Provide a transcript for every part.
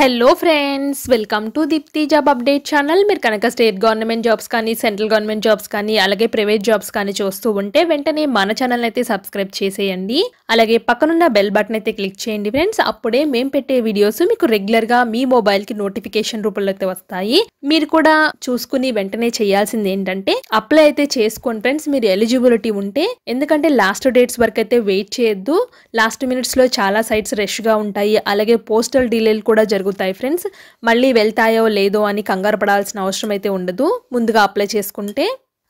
hello friends welcome to Deepti job update channel మీరు కనుక state government jobs కానీ central government jobs కానీ అలాగే ప్రైవేట్ జాబ్స్ కానీ చూస్తూ ఉంటే వెంటనే మన ఛానల్ అయితే సబ్స్క్రైబ్ చేసేయండి అలాగే పక్కనున్న బెల్ బటన్ అయితే క్లిక్ చేయండి ఫ్రెండ్స్ అప్పుడే మేము పెట్టే వీడియోస్ మీకు రెగ్యులర్గా మీ మొబైల్కి నోటిఫికేషన్ రూపంలో అయితే వస్తాయి మీరు కూడా చూసుకుని వెంటనే చేయాల్సింది ఏంటంటే అప్లై అయితే చేసుకోండి ఫ్రెండ్స్ మీరు ఎలిజిబిలిటీ ఉంటే ఎందుకంటే లాస్ట్ డేట్స్ వరకు అయితే వెయిట్ చేయొద్దు లాస్ట్ మినిట్స్లో చాలా సైట్స్ రష్గా ఉంటాయి అలాగే పోస్టల్ డీలేలు కూడా జరుగుతుంది జరుగుతాయి ఫ్రెండ్స్ మళ్ళీ వెళ్తాయో లేదో అని కంగారు పడాల్సిన అవసరం అయితే ఉండదు ముందుగా అప్లై చేసుకుంటే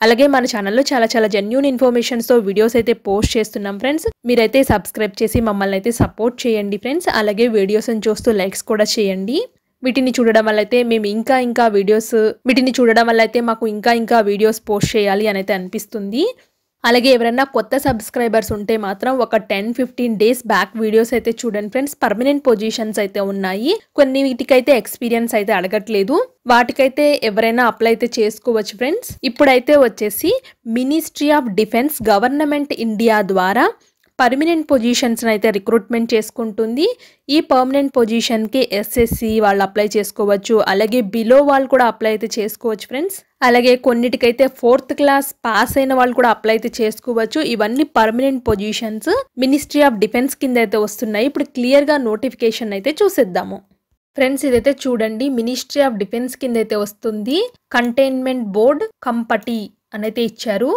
అలాగే మన ఛానల్లో చాలా చాలా జెన్యున్ ఇన్ఫర్మేషన్స్తో వీడియోస్ అయితే పోస్ట్ చేస్తున్నాం ఫ్రెండ్స్ మీరైతే సబ్స్క్రైబ్ చేసి మమ్మల్ని అయితే సపోర్ట్ చేయండి ఫ్రెండ్స్ అలాగే వీడియోస్ని చూస్తూ లైక్స్ కూడా చేయండి వీటిని చూడడం వల్ల అయితే మేము ఇంకా ఇంకా వీడియోస్ వీటిని చూడడం వల్ల అయితే మాకు ఇంకా ఇంకా వీడియోస్ పోస్ట్ చేయాలి అని అయితే అనిపిస్తుంది అలాగే ఎవరైనా కొత్త సబ్స్క్రైబర్స్ ఉంటే మాత్రం ఒక ten fifteen days back videos అయితే చూడండి ఫ్రెండ్స్ పర్మనెంట్ పొజిషన్స్ అయితే ఉన్నాయి కొన్ని వీటికైతే ఎక్స్పీరియన్స్ అయితే అడగట్లేదు వాటికైతే ఎవరైనా అప్లై అయితే చేసుకోవచ్చు ఫ్రెండ్స్ ఇప్పుడైతే వచ్చేసి ministry of defence government India ద్వారా పర్మినెంట్ పొజిషన్స్ అయితే రిక్రూట్మెంట్ చేసుకుంటుంది ఈ పర్మనెంట్ పొజిషన్కి ఎస్ఎస్సి వాళ్ళు అప్లై చేసుకోవచ్చు అలాగే బిలో వాళ్ళు కూడా అప్లై అయితే చేసుకోవచ్చు ఫ్రెండ్స్ అలాగే కొన్నిటికైతే ఫోర్త్ క్లాస్ పాస్ అయిన వాళ్ళు కూడా అప్లై అయితే చేసుకోవచ్చు ఇవన్నీ permanent positions ministry of defence కింద అయితే వస్తున్నాయి ఇప్పుడు క్లియర్గా నోటిఫికేషన్ అయితే చూసేద్దాము ఫ్రెండ్స్ ఇదైతే చూడండి మినిస్ట్రీ ఆఫ్ డిఫెన్స్ కింద అయితే వస్తుంది కంటైన్మెంట్ బోర్డ్ కంపటి అనైతే ఇచ్చారు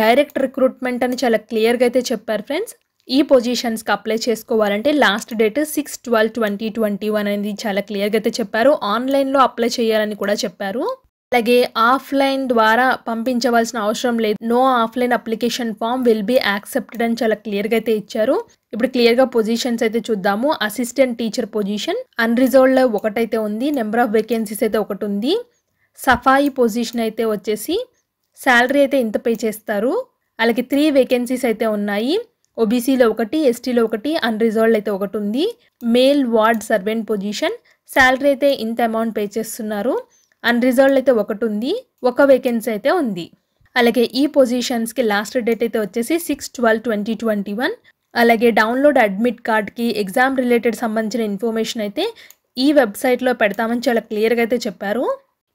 డైరెక్ట్ రిక్రూట్మెంట్ అని చాలా క్లియర్గా అయితే చెప్పారు ఫ్రెండ్స్ ఈ పొజిషన్స్కి అప్లై చేసుకోవాలంటే last date six twelve twenty twenty one అనేది చాలా క్లియర్గా అయితే చెప్పారు ఆన్లైన్లో అప్లై చేయాలని కూడా చెప్పారు అలాగే ఆఫ్లైన్ ద్వారా పంపించవలసిన అవసరం లేదు no offline application form will be accepted అని చాలా క్లియర్గా అయితే ఇచ్చారు ఇప్పుడు క్లియర్గా పొజిషన్స్ అయితే చూద్దాము అసిస్టెంట్ టీచర్ పొజిషన్ అన్రిజర్వ్డ్లో ఒకటైతే ఉంది నెంబర్ ఆఫ్ వేకెన్సీస్ అయితే ఒకటి ఉంది సఫాయి పొజిషన్ అయితే వచ్చేసి శాలరీ అయితే ఇంత పే చేస్తారు అలాగే త్రీ వేకెన్సీస్ అయితే ఉన్నాయి ఓబీసీలో ఒకటి ఎస్టీలో ఒకటి అన్రిజర్వ్డ్ అయితే ఒకటి ఉంది male ward servant position salary అయితే ఇంత అమౌంట్ పే చేస్తున్నారు అన్రిజర్వ్డ్ అయితే ఒకటి ఉంది ఒక వేకెన్సీ అయితే ఉంది అలాగే ఈ పొజిషన్స్కి లాస్ట్ డేట్ అయితే వచ్చేసి six twelve twenty twenty one అలాగే డౌన్లోడ్ అడ్మిట్ కార్డ్కి ఎగ్జామ్ రిలేటెడ్ సంబంధించిన ఇన్ఫర్మేషన్ అయితే ఈ వెబ్సైట్లో పెడతామని చాలా క్లియర్గా అయితే చెప్పారు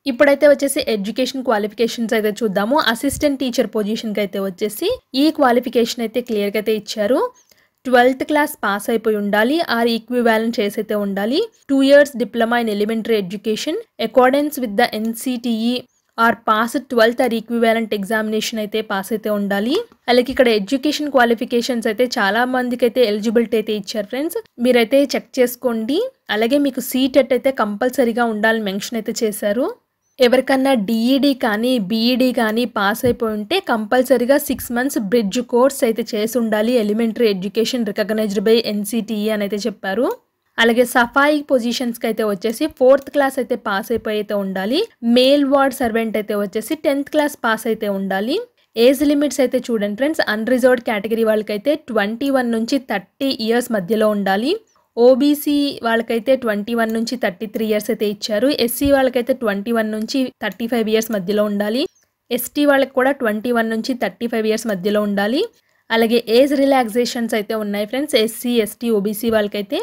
ఇప్పుడైతే వచ్చేసి ఎడ్యుకేషన్ క్వాలిఫికేషన్స్ అయితే చూద్దాము అసిస్టెంట్ టీచర్ పొజిషన్కి అయితే వచ్చేసి ఈ క్వాలిఫికేషన్ అయితే క్లియర్గా అయితే ఇచ్చారు ట్వెల్త్ క్లాస్ పాస్ అయిపోయి ఉండాలి ఆర్ ఈక్వివాలెంట్ చేసైతే ఉండాలి two years diploma in elementary education accordance with the NCTE or pass twelfth or equivalent examination అయితే పాస్ అయితే ఉండాలి అలాగే ఇక్కడ ఎడ్యుకేషన్ క్వాలిఫికేషన్స్ అయితే చాలా మందికి అయితే ఎలిజిబిలిటీ అయితే ఇచ్చారు ఫ్రెండ్స్ మీరైతే చెక్ చేసుకోండి అలాగే మీకు సీటెట్ అయితే కంపల్సరీగా ఉండాలని మెన్షన్ అయితే చేశారు ఎవరికన్నా డిఈడి e కానీ బీఈడి e కానీ పాస్ అయిపోయి ఉంటే కంపల్సరీగా సిక్స్ మంత్స్ బ్రిడ్జ్ కోర్స్ అయితే చేసి ఉండాలి elementary education recognized by NCTE అని అయితే చెప్పారు అలాగే సఫాయి పొజిషన్స్కి అయితే వచ్చేసి ఫోర్త్ క్లాస్ అయితే పాస్ అయిపోయి అయితే ఉండాలి మేల్ వార్డ్ సర్వెంట్ అయితే వచ్చేసి టెన్త్ క్లాస్ పాస్ అయితే ఉండాలి ఏజ్ లిమిట్స్ అయితే చూడండి ఫ్రెండ్స్ అన్రిజర్వ్డ్ కేటగిరీ వాళ్ళకైతే ట్వంటీ వన్ నుంచి థర్టీ ఇయర్స్ మధ్యలో ఉండాలి ఓబీసీ వాళ్ళకైతే ట్వంటీ వన్ నుంచి థర్టీ త్రీ ఇయర్స్ అయితే ఇచ్చారు ఎస్సీ వాళ్ళకైతే ట్వంటీ వన్ నుంచి థర్టీ ఫైవ్ ఇయర్స్ మధ్యలో ఉండాలి ఎస్టీ వాళ్ళకి కూడా ట్వంటీ వన్ నుంచి థర్టీ ఫైవ్ ఇయర్స్ మధ్యలో ఉండాలి అలాగే ఏజ్ రిలాక్సేషన్స్ అయితే ఉన్నాయి ఫ్రెండ్స్ ఎస్సీ ఎస్టీ ఓబీసీ వాళ్ళకైతే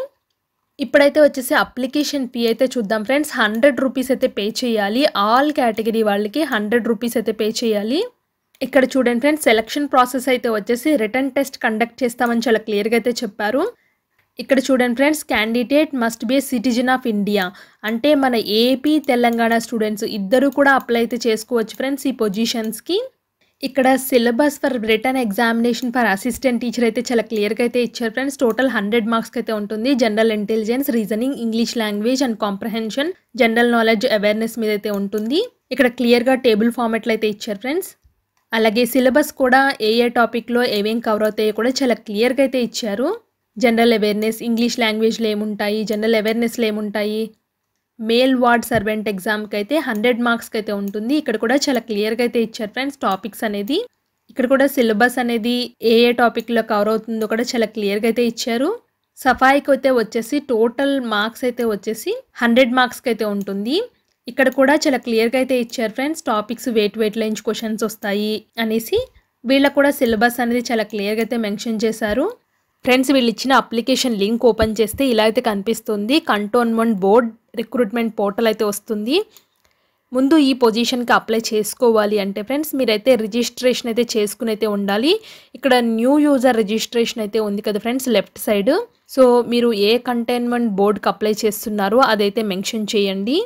ఇప్పుడైతే వచ్చేసి అప్లికేషన్ ఫీ అయితే చూద్దాం ఫ్రెండ్స్ హండ్రెడ్ రూపీస్ అయితే పే చేయాలి ఆల్ కేటగిరీ వాళ్ళకి హండ్రెడ్ రూపీస్ అయితే పే చేయాలి ఇక్కడ చూడండి ఫ్రెండ్స్ సెలక్షన్ ప్రాసెస్ అయితే వచ్చేసి రిటర్న్ టెస్ట్ కండక్ట్ చేస్తామని చాలా క్లియర్గా అయితే చెప్పారు ఇక్కడ చూడండి friends candidate must be citizen of India అంటే మన ఏపీ తెలంగాణ స్టూడెంట్స్ ఇద్దరు కూడా అప్లై అయితే చేసుకోవచ్చు ఫ్రెండ్స్ ఈ పొజిషన్స్కి ఇక్కడ syllabus for written examination for assistant teacher అయితే చాలా క్లియర్గా అయితే ఇచ్చారు ఫ్రెండ్స్ టోటల్ హండ్రెడ్ మార్క్స్కి అయితే ఉంటుంది general intelligence reasoning English language and comprehension general knowledge awareness మీద అయితే ఉంటుంది ఇక్కడ క్లియర్గా టేబుల్ ఫార్మెట్లో అయితే ఇచ్చారు ఫ్రెండ్స్ అలాగే సిలబస్ కూడా ఏ ఏ టాపిక్లో ఏమేం కవర్ అవుతాయో కూడా చాలా క్లియర్గా అయితే ఇచ్చారు జనరల్ అవేర్నెస్ ఇంగ్లీష్ లాంగ్వేజ్లో ఏముంటాయి జనరల్ అవేర్నెస్లో ఏముంటాయి మేల్ వార్డ్ సర్వెంట్ ఎగ్జామ్కి అయితే హండ్రెడ్ మార్క్స్కి అయితే ఉంటుంది ఇక్కడ కూడా చాలా క్లియర్గా అయితే ఇచ్చారు ఫ్రెండ్స్ టాపిక్స్ అనేది ఇక్కడ కూడా సిలబస్ అనేది ఏ ఏ టాపిక్లో కవర్ అవుతుందో కూడా చాలా క్లియర్గా అయితే ఇచ్చారు సఫాయికి అయితే వచ్చేసి టోటల్ మార్క్స్ అయితే వచ్చేసి హండ్రెడ్ మార్క్స్కి అయితే ఉంటుంది ఇక్కడ కూడా చాలా క్లియర్గా అయితే ఇచ్చారు friends topics weight weight lines questions వస్తాయి అనేసి వీళ్ళకు కూడా సిలబస్ అనేది చాలా క్లియర్గా అయితే మెన్షన్ చేశారు ఫ్రెండ్స్ వీళ్ళు ఇచ్చిన అప్లికేషన్ లింక్ ఓపెన్ చేస్తే ఇలా అయితే కనిపిస్తుంది కంటోన్మెంట్ బోర్డ్ రిక్రూట్మెంట్ పోర్టల్ అయితే వస్తుంది ముందు ఈ పొజిషన్కి అప్లై చేసుకోవాలి అంటే ఫ్రెండ్స్ మీరైతే రిజిస్ట్రేషన్ అయితే చేసుకుని అయితే ఉండాలి ఇక్కడ న్యూ యూజర్ రిజిస్ట్రేషన్ అయితే ఉంది కదా ఫ్రెండ్స్ లెఫ్ట్ సైడ్ సో మీరు ఏ కంటైన్మెంట్ బోర్డుకి అప్లై చేస్తున్నారో అదైతే మెన్షన్ చేయండి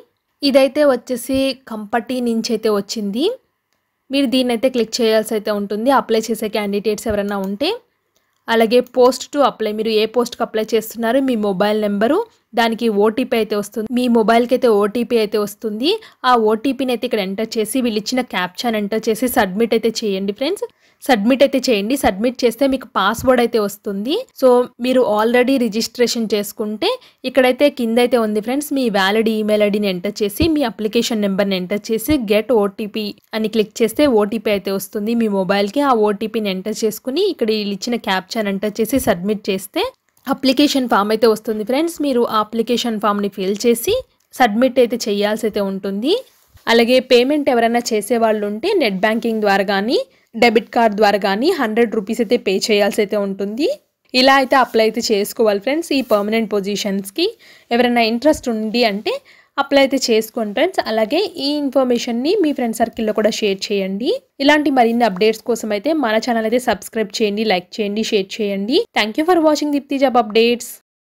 ఇదైతే వచ్చేసి కంపటి నుంచి అయితే వచ్చింది మీరు దీన్నైతే క్లిక్ చేయాల్సి అయితే ఉంటుంది అప్లై చేసే క్యాండిడేట్స్ ఎవరైనా ఉంటే అలాగే పోస్ట్ టు అప్లై మీరు ఏ పోస్ట్కి అప్లై చేస్తున్నారు మీ మొబైల్ నెంబరు దానికి ఓటీపీ అయితే వస్తుంది మీ మొబైల్కి అయితే ఓటీపీ అయితే వస్తుంది ఆ ఓటీపీని అయితే ఇక్కడ ఎంటర్ చేసి వీళ్ళు ఇచ్చిన క్యాప్చాన్ ఎంటర్ చేసి సబ్మిట్ అయితే చేయండి ఫ్రెండ్స్ సబ్మిట్ అయితే చేయండి సబ్మిట్ చేస్తే మీకు పాస్వర్డ్ అయితే వస్తుంది సో మీరు ఆల్రెడీ రిజిస్ట్రేషన్ చేసుకుంటే ఇక్కడైతే కింద అయితే ఉంది ఫ్రెండ్స్ మీ వ్యాలిడ్ ఈమెయిల్ ఐడిని ఎంటర్ చేసి మీ అప్లికేషన్ నెంబర్ని ఎంటర్ చేసి గెట్ ఓటీపీ అని క్లిక్ చేస్తే ఓటీపీ అయితే వస్తుంది మీ మొబైల్కి ఆ ఓటీపీని ఎంటర్ చేసుకుని ఇక్కడ వీళ్ళు ఇచ్చిన క్యాప్చర్ ఎంటర్ చేసి సబ్మిట్ చేస్తే అప్లికేషన్ ఫామ్ అయితే వస్తుంది ఫ్రెండ్స్ మీరు ఆ అప్లికేషన్ ఫామ్ని ఫిల్ చేసి సబ్మిట్ అయితే చేయాల్సి అయితే ఉంటుంది అలాగే పేమెంట్ ఎవరైనా చేసేవాళ్ళు ఉంటే నెట్ బ్యాంకింగ్ ద్వారా కానీ డెబిట్ కార్డ్ ద్వారా కానీ హండ్రెడ్ రూపీస్ అయితే పే చేయాల్సి అయితే ఉంటుంది ఇలా అయితే అప్లై అయితే చేసుకోవాలి ఫ్రెండ్స్ ఈ పర్మనెంట్ పొజిషన్స్కి ఎవరైనా ఇంట్రెస్ట్ ఉంది అంటే అప్లై అయితే చేసుకోండి ఫ్రెండ్స్ అలాగే ఈ ఇన్ఫర్మేషన్ని మీ ఫ్రెండ్ సర్కిల్లో కూడా షేర్ చేయండి ఇలాంటి మరిన్ని అప్డేట్స్ కోసం అయితే మన ఛానల్ అయితే సబ్స్క్రైబ్ చేయండి లైక్ చేయండి షేర్ చేయండి thank for watching Deepti job updates